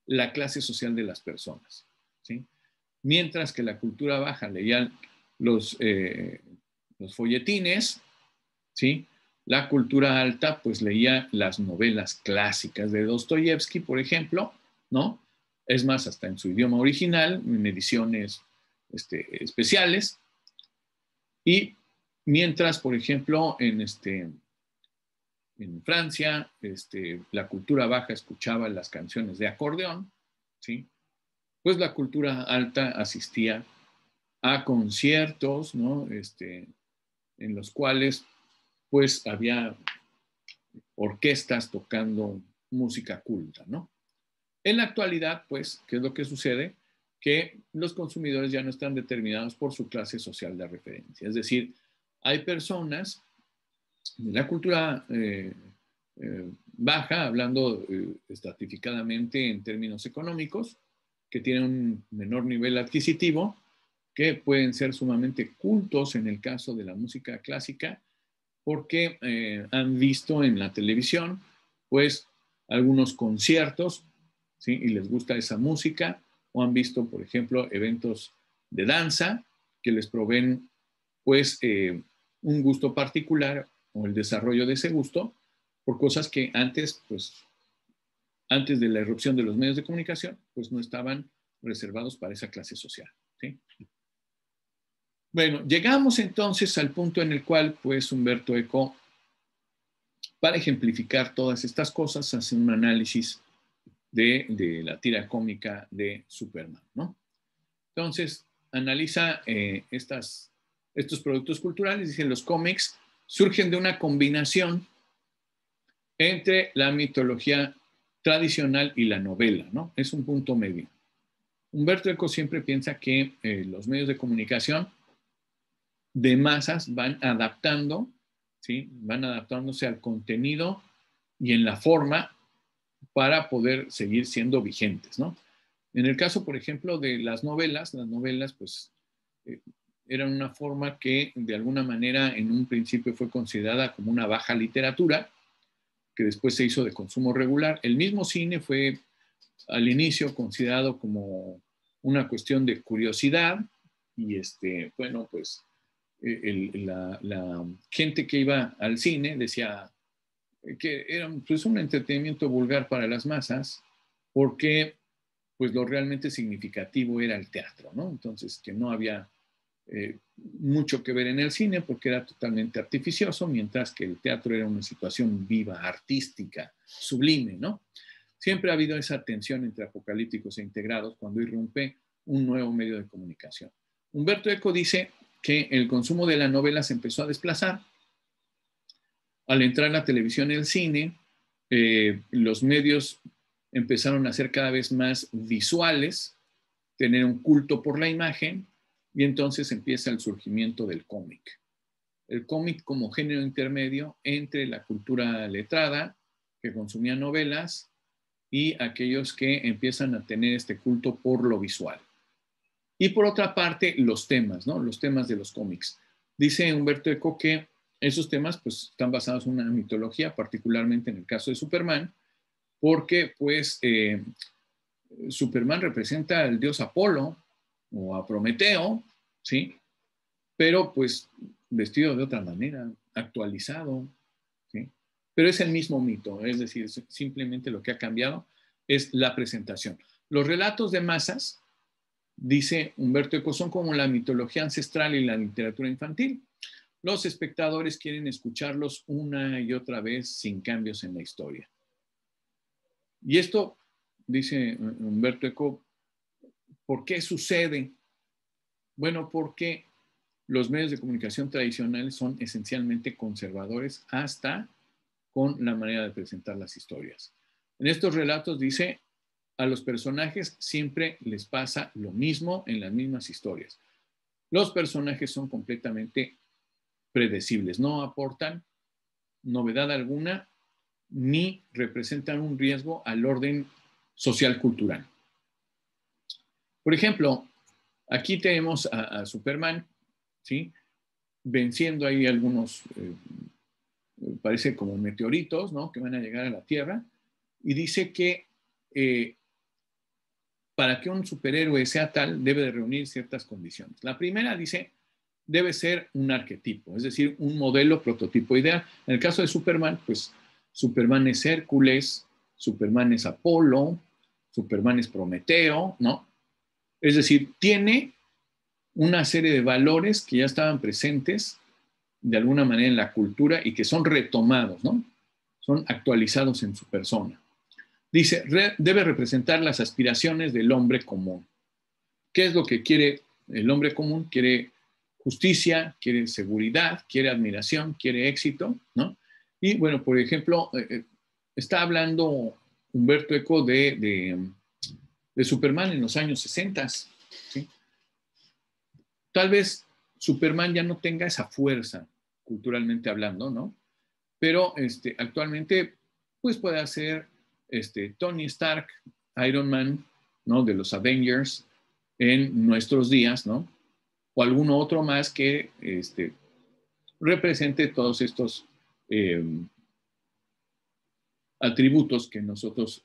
la clase social de las personas. Mientras que la cultura baja leía eh, los, folletines, ¿sí? la cultura alta pues leía las novelas clásicas de Dostoyevsky, por ejemplo, ¿no? Es más, hasta en su idioma original, en ediciones este, especiales, y mientras, por ejemplo, en, este, en Francia, este, la cultura baja escuchaba las canciones de acordeón, ¿sí? pues la cultura alta asistía a conciertos, ¿no? Este, en los cuales pues había orquestas tocando música culta, ¿no? En la actualidad, pues, ¿qué es lo que sucede? que los consumidores ya no están determinados por su clase social de referencia. Es decir, hay personas de la cultura eh, eh, baja, hablando eh, estratificadamente en términos económicos, que tienen un menor nivel adquisitivo, que pueden ser sumamente cultos en el caso de la música clásica, porque han visto en la televisión, pues, algunos conciertos, ¿sí? y les gusta esa música, o han visto, por ejemplo, eventos de danza que les proveen pues eh, un gusto particular o el desarrollo de ese gusto por cosas que antes, pues, antes de la erupción de los medios de comunicación, pues no estaban reservados para esa clase social. Bueno, llegamos entonces al punto en el cual, pues, Humberto Eco, para ejemplificar todas estas cosas, hace un análisis de, la tira cómica de Superman. ¿no? Entonces, analiza eh, estos productos culturales, y dice, los cómics surgen de una combinación entre la mitología tradicional y la novela, ¿no? Es un punto medio. Humberto Eco siempre piensa que eh, los medios de comunicación de masas van adaptando, ¿sí? Van adaptándose al contenido y en la forma para poder seguir siendo vigentes, ¿no? En el caso, por ejemplo, de las novelas, las novelas, pues, eh, eran una forma que de alguna manera en un principio fue considerada como una baja literatura, que después se hizo de consumo regular. El mismo cine fue al inicio considerado como una cuestión de curiosidad y, este, bueno, pues eh, la gente que iba al cine decía, que era pues un entretenimiento vulgar para las masas, porque pues lo realmente significativo era el teatro, ¿no? Entonces, que no había eh, mucho que ver en el cine porque era totalmente artificioso, mientras que el teatro era una situación viva, artística, sublime, ¿no? Siempre ha habido esa tensión entre apocalípticos e integrados cuando irrumpe un nuevo medio de comunicación. Humberto Eco dice que el consumo de la novela se empezó a desplazar al entrar la televisión y el cine, eh, los medios empezaron a ser cada vez más visuales, tener un culto por la imagen, y entonces empieza el surgimiento del cómic. El cómic como género intermedio entre la cultura letrada, que consumía novelas, y aquellos que empiezan a tener este culto por lo visual. Y por otra parte, los temas, ¿no? Los temas de los cómics. Dice Humberto Eco que esos temas pues, están basados en una mitología, particularmente en el caso de Superman, porque pues eh, Superman representa al dios Apolo o a Prometeo, ¿sí? Pero pues vestido de otra manera, actualizado, Pero es el mismo mito, es decir, simplemente lo que ha cambiado es la presentación. Los relatos de masas, dice Humberto Eco, son como la mitología ancestral y la literatura infantil los espectadores quieren escucharlos una y otra vez sin cambios en la historia. Y esto, dice Humberto Eco, ¿por qué sucede? Bueno, porque los medios de comunicación tradicionales son esencialmente conservadores hasta con la manera de presentar las historias. En estos relatos dice, a los personajes siempre les pasa lo mismo en las mismas historias. Los personajes son completamente predecibles, no aportan novedad alguna ni representan un riesgo al orden social-cultural. Por ejemplo, aquí tenemos a, Superman, ¿sí? venciendo ahí algunos, eh, parece como meteoritos, ¿no? que van a llegar a la Tierra, y dice que eh, para que un superhéroe sea tal, debe de reunir ciertas condiciones. La primera dice, debe ser un arquetipo, es decir, un modelo prototipo ideal. En el caso de Superman, pues Superman es Hércules, Superman es Apolo, Superman es Prometeo, ¿no? Es decir, tiene una serie de valores que ya estaban presentes de alguna manera en la cultura y que son retomados, ¿no? Son actualizados en su persona. Dice, debe representar las aspiraciones del hombre común. ¿Qué es lo que quiere el hombre común? Quiere justicia, quiere seguridad, quiere admiración, quiere éxito, ¿no? Y bueno, por ejemplo, eh, eh, está hablando Humberto Eco de, Superman en los años 60. ¿sí? Tal vez Superman ya no tenga esa fuerza, culturalmente hablando, ¿no? Pero este, actualmente, pues puede hacer este, Tony Stark, Iron Man, ¿no? De los Avengers en nuestros días, ¿no? o alguno otro más que este, represente todos estos em, atributos que nosotros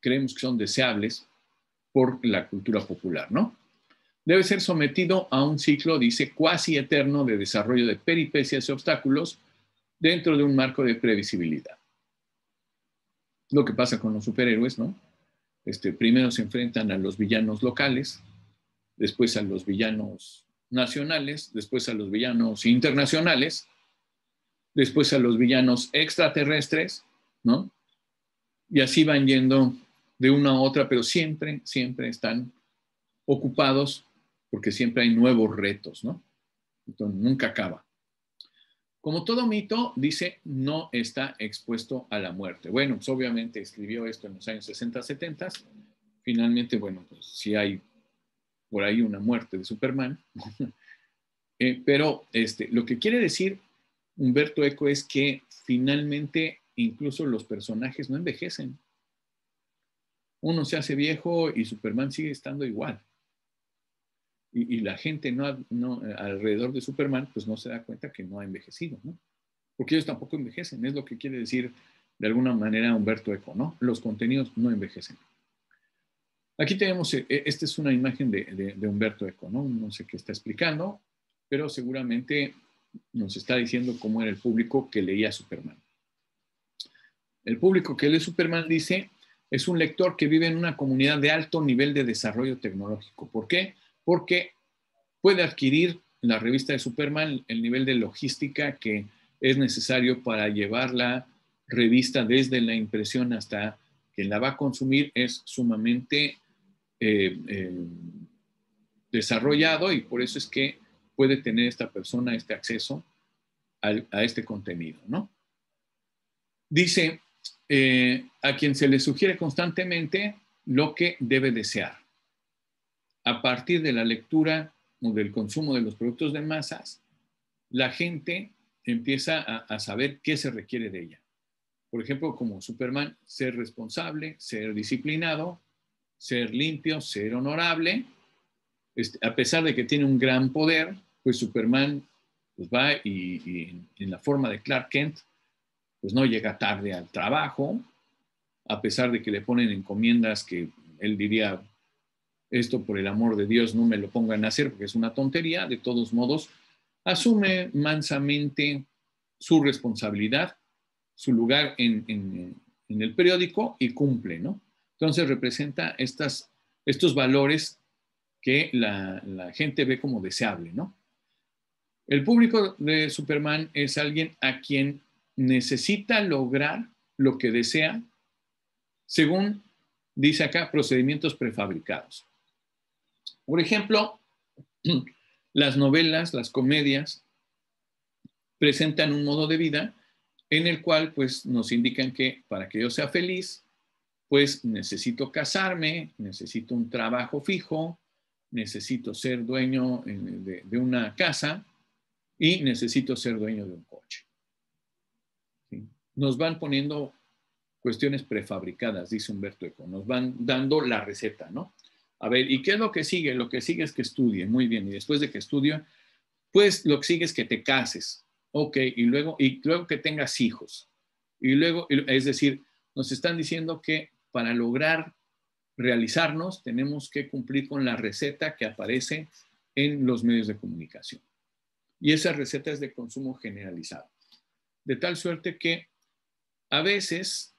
creemos que son deseables por la cultura popular, ¿no? Debe ser sometido a un ciclo, dice, cuasi eterno de desarrollo de peripecias y obstáculos dentro de un marco de previsibilidad. Lo que pasa con los superhéroes, ¿no? Este, primero se enfrentan a los villanos locales, después a los villanos nacionales, después a los villanos internacionales, después a los villanos extraterrestres, ¿no? Y así van yendo de una a otra, pero siempre, siempre están ocupados porque siempre hay nuevos retos, ¿no? Entonces, nunca acaba. Como todo mito, dice, no está expuesto a la muerte. Bueno, pues obviamente escribió esto en los años 60, 70. Finalmente, bueno, pues sí hay por ahí una muerte de Superman. Eh, pero este, lo que quiere decir Humberto Eco es que finalmente incluso los personajes no envejecen. Uno se hace viejo y Superman sigue estando igual. Y, la gente no, alrededor de Superman pues no se da cuenta que no ha envejecido, ¿no? Porque ellos tampoco envejecen, es lo que quiere decir de alguna manera Humberto Eco, ¿no? Los contenidos no envejecen. Aquí tenemos, eh, eh, esta es una imagen de, Humberto Eco, ¿no? No sé qué está explicando, pero seguramente nos está diciendo cómo era el público que leía Superman. El público que lee Superman dice, es un lector que vive en una comunidad de alto nivel de desarrollo tecnológico. ¿Por qué? Porque puede adquirir en la revista de Superman el nivel de logística que es necesario para llevar la revista desde la impresión hasta que la va a consumir es sumamente eh, eh, desarrollado y por eso es que puede tener esta persona este acceso a este contenido, ¿no? Dice, eh, a quien se le sugiere constantemente lo que debe desear. A partir de la lectura o del consumo de los productos de masas, la gente empieza a saber qué se requiere de ella. Por ejemplo, como Superman, ser responsable, ser disciplinado, ser limpio, ser honorable, este, a pesar de que tiene un gran poder, pues Superman pues, va y, en la forma de Clark Kent, pues no llega tarde al trabajo, a pesar de que le ponen encomiendas que él diría, esto por el amor de Dios no me lo pongan a hacer porque es una tontería, de todos modos, asume mansamente su responsabilidad, su lugar en, en el periódico y cumple, ¿no? Entonces representa estos valores que la, gente ve como deseable, El público de Superman es alguien a quien necesita lograr lo que desea según, dice acá, procedimientos prefabricados. Por ejemplo, las novelas, las comedias, presentan un modo de vida en el cual pues, nos indican que para que yo sea feliz, pues necesito casarme, necesito un trabajo fijo, necesito ser dueño eh, de, una casa y necesito ser dueño de un coche. Nos van poniendo cuestiones prefabricadas, dice Humberto Eco, nos van dando la receta, ¿no? A ver, ¿y qué es lo que sigue? Lo que sigue es que estudie, muy bien, y después de que estudie, pues lo que sigue es que te cases, ok, y luego, y luego que tengas hijos, y luego, es decir, nos están diciendo que para lograr realizarnos, tenemos que cumplir con la receta que aparece en los medios de comunicación. Y esa receta es de consumo generalizado. De tal suerte que a veces,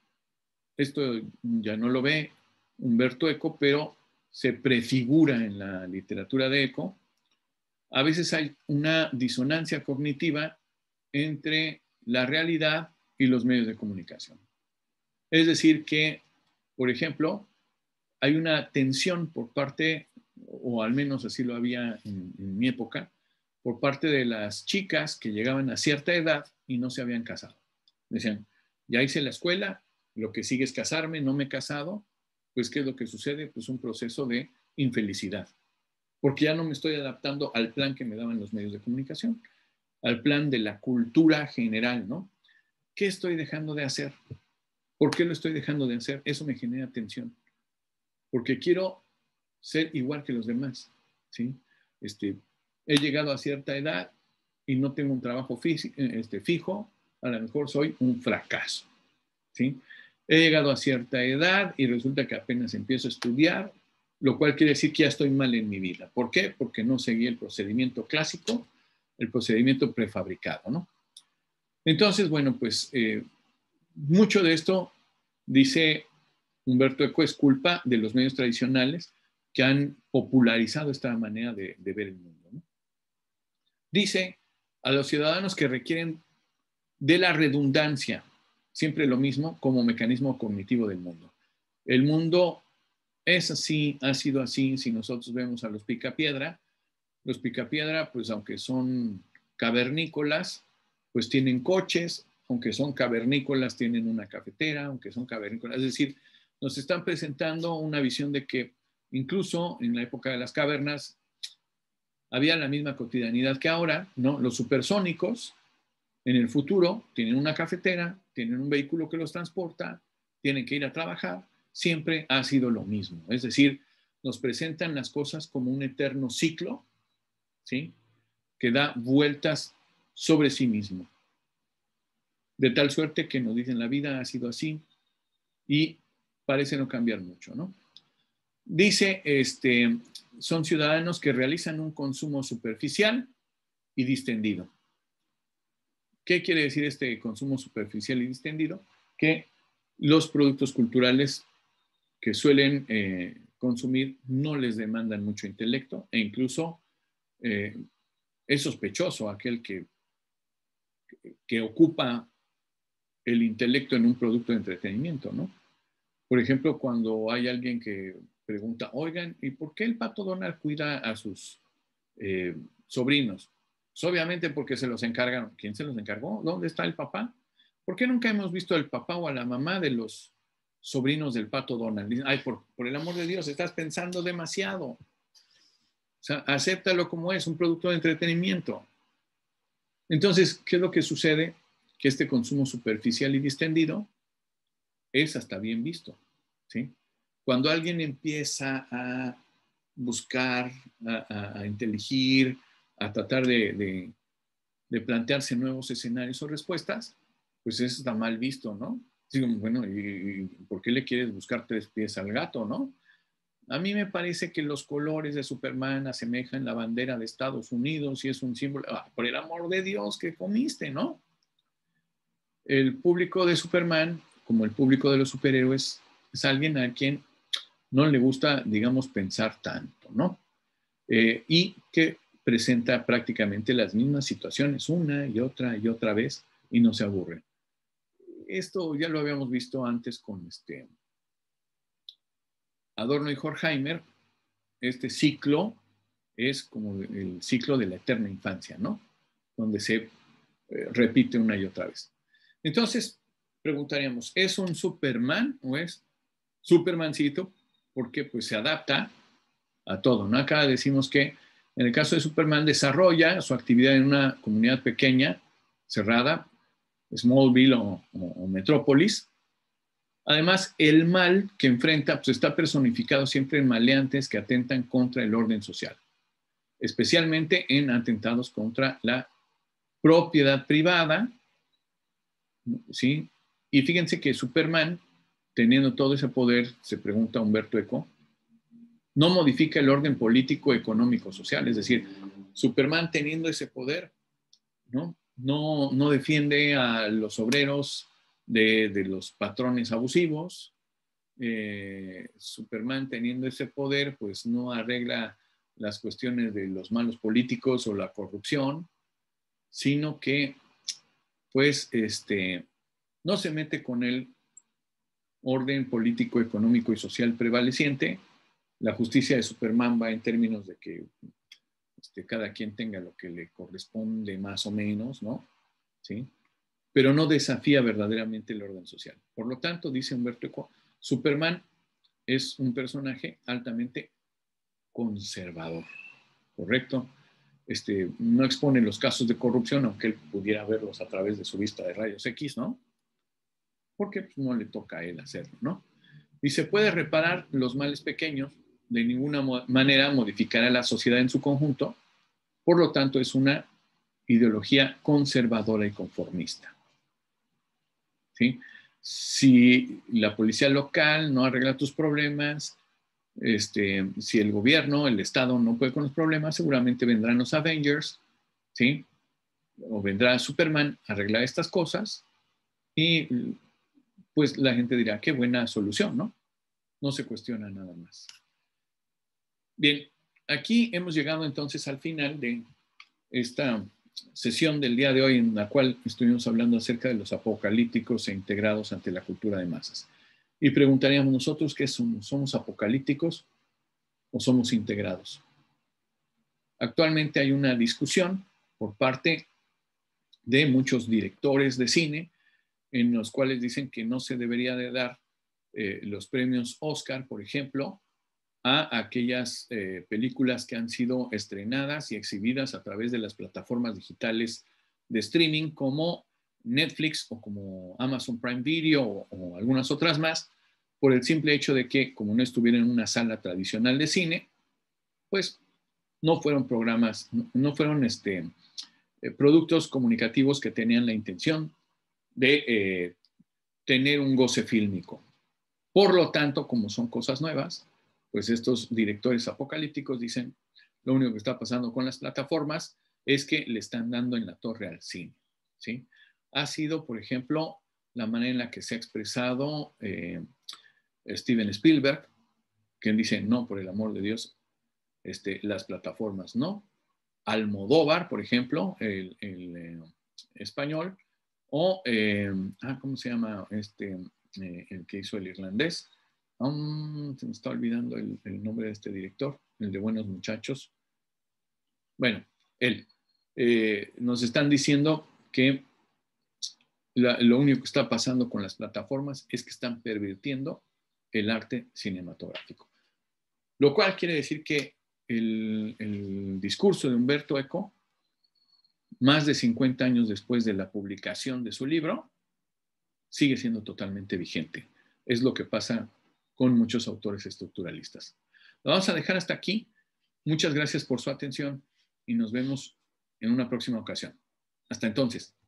esto ya no lo ve Humberto Eco, pero se prefigura en la literatura de Eco, a veces hay una disonancia cognitiva entre la realidad y los medios de comunicación. Es decir, que por ejemplo, hay una tensión por parte, o al menos así lo había en, mi época, por parte de las chicas que llegaban a cierta edad y no se habían casado. Decían, ya hice la escuela, lo que sigue es casarme, no me he casado, pues ¿qué es lo que sucede? Pues un proceso de infelicidad, porque ya no me estoy adaptando al plan que me daban los medios de comunicación, al plan de la cultura general, ¿no? ¿Qué estoy dejando de hacer? ¿Por qué lo estoy dejando de hacer? Eso me genera tensión. Porque quiero ser igual que los demás. ¿sí? Este, he llegado a cierta edad y no tengo un trabajo este, fijo, a lo mejor soy un fracaso. ¿sí? He llegado a cierta edad y resulta que apenas empiezo a estudiar, lo cual quiere decir que ya estoy mal en mi vida. ¿Por qué? Porque no seguí el procedimiento clásico, el procedimiento prefabricado. ¿no? Entonces, bueno, pues eh, mucho de esto, dice Humberto Eco, es culpa de los medios tradicionales que han popularizado esta manera de, ver el mundo. Dice a los ciudadanos que requieren de la redundancia, siempre lo mismo, como mecanismo cognitivo del mundo. El mundo es así, ha sido así, si nosotros vemos a los picapiedra, los picapiedra, pues aunque son cavernícolas, pues tienen coches, aunque son cavernícolas, tienen una cafetera, aunque son cavernícolas. Es decir, nos están presentando una visión de que incluso en la época de las cavernas había la misma cotidianidad que ahora, ¿no? Los supersónicos en el futuro tienen una cafetera, tienen un vehículo que los transporta, tienen que ir a trabajar, siempre ha sido lo mismo. Es decir, nos presentan las cosas como un eterno ciclo, ¿sí? Que da vueltas sobre sí mismo. De tal suerte que nos dicen la vida ha sido así y parece no cambiar mucho, ¿no? Dice, este, son ciudadanos que realizan un consumo superficial y distendido. ¿Qué quiere decir este consumo superficial y distendido? Que los productos culturales que suelen eh, consumir no les demandan mucho intelecto e incluso eh, es sospechoso aquel que, que ocupa el intelecto en un producto de entretenimiento, ¿no? Por ejemplo, cuando hay alguien que pregunta, oigan, ¿y por qué el pato Donald cuida a sus eh, sobrinos? Pues, obviamente porque se los encargaron. ¿Quién se los encargó? ¿Dónde está el papá? ¿Por qué nunca hemos visto al papá o a la mamá de los sobrinos del pato Donald? Ay, por, el amor de Dios, estás pensando demasiado. O sea, acéptalo como es, un producto de entretenimiento. Entonces, ¿qué es lo que sucede? que este consumo superficial y distendido es hasta bien visto. ¿sí? Cuando alguien empieza a buscar, a, inteligir, a tratar de, plantearse nuevos escenarios o respuestas, pues eso está mal visto, ¿no? Digo, bueno, ¿y, por qué le quieres buscar tres pies al gato, no? A mí me parece que los colores de Superman asemejan la bandera de Estados Unidos y es un símbolo. Ah, por el amor de Dios, que comiste, no? el público de Superman, como el público de los superhéroes, es alguien a quien no le gusta, digamos, pensar tanto, ¿no? Eh, y que presenta prácticamente las mismas situaciones una y otra y otra vez y no se aburre. Esto ya lo habíamos visto antes con este Adorno y Horkheimer. Este ciclo es como el ciclo de la eterna infancia, ¿no? Donde se eh, repite una y otra vez. Entonces, preguntaríamos, ¿es un Superman o es Supermancito? Porque pues se adapta a todo, Acá decimos que en el caso de Superman desarrolla su actividad en una comunidad pequeña, cerrada, Smallville o, o, Metrópolis. Además, el mal que enfrenta pues, está personificado siempre en maleantes que atentan contra el orden social, especialmente en atentados contra la propiedad privada, ¿sí? Y fíjense que Superman, teniendo todo ese poder, se pregunta Humberto Eco, no modifica el orden político, económico, social. Es decir, Superman teniendo ese poder, ¿no? No, defiende a los obreros de, los patrones abusivos. Eh, Superman teniendo ese poder, pues no arregla las cuestiones de los malos políticos o la corrupción, sino que pues este, no se mete con el orden político, económico y social prevaleciente. La justicia de Superman va en términos de que este, cada quien tenga lo que le corresponde más o menos, ¿no? ¿Sí? Pero no desafía verdaderamente el orden social. Por lo tanto, dice Humberto Eco, Superman es un personaje altamente conservador, ¿correcto? Este, no expone los casos de corrupción, aunque él pudiera verlos a través de su vista de rayos X, ¿no? Porque pues, no le toca a él hacerlo, ¿no? Y se puede reparar los males pequeños, de ninguna manera modificará la sociedad en su conjunto, por lo tanto es una ideología conservadora y conformista. Si la policía local no arregla tus problemas, este, si el gobierno, el Estado no puede con los problemas, seguramente vendrán los Avengers, ¿sí? O vendrá Superman a arreglar estas cosas y pues la gente dirá, qué buena solución, ¿no? No se cuestiona nada más. Bien, aquí hemos llegado entonces al final de esta sesión del día de hoy en la cual estuvimos hablando acerca de los apocalípticos e integrados ante la cultura de masas. Y preguntaríamos nosotros, ¿qué somos? ¿Somos apocalípticos o somos integrados? Actualmente hay una discusión por parte de muchos directores de cine en los cuales dicen que no se debería de dar eh, los premios Oscar, por ejemplo, a aquellas eh, películas que han sido estrenadas y exhibidas a través de las plataformas digitales de streaming como Netflix o como Amazon Prime Video o, algunas otras más, por el simple hecho de que como no estuviera en una sala tradicional de cine, pues no fueron programas, no fueron este, eh, productos comunicativos que tenían la intención de eh, tener un goce fílmico. Por lo tanto, como son cosas nuevas, pues estos directores apocalípticos dicen, lo único que está pasando con las plataformas es que le están dando en la torre al cine. ¿sí? ha sido, por ejemplo, la manera en la que se ha expresado eh, Steven Spielberg, quien dice, no, por el amor de Dios, este, las plataformas no. Almodóvar, por ejemplo, el, eh, español, o, eh, ah, ¿cómo se llama este, el que hizo el irlandés? Um, se me está olvidando el, nombre de este director, el de Buenos Muchachos. Bueno, él. nos están diciendo que lo único que está pasando con las plataformas es que están pervirtiendo el arte cinematográfico. Lo cual quiere decir que el, el discurso de Humberto Eco, más de 50 años después de la publicación de su libro, sigue siendo totalmente vigente. Es lo que pasa con muchos autores estructuralistas. Lo vamos a dejar hasta aquí. Muchas gracias por su atención y nos vemos en una próxima ocasión. Hasta entonces.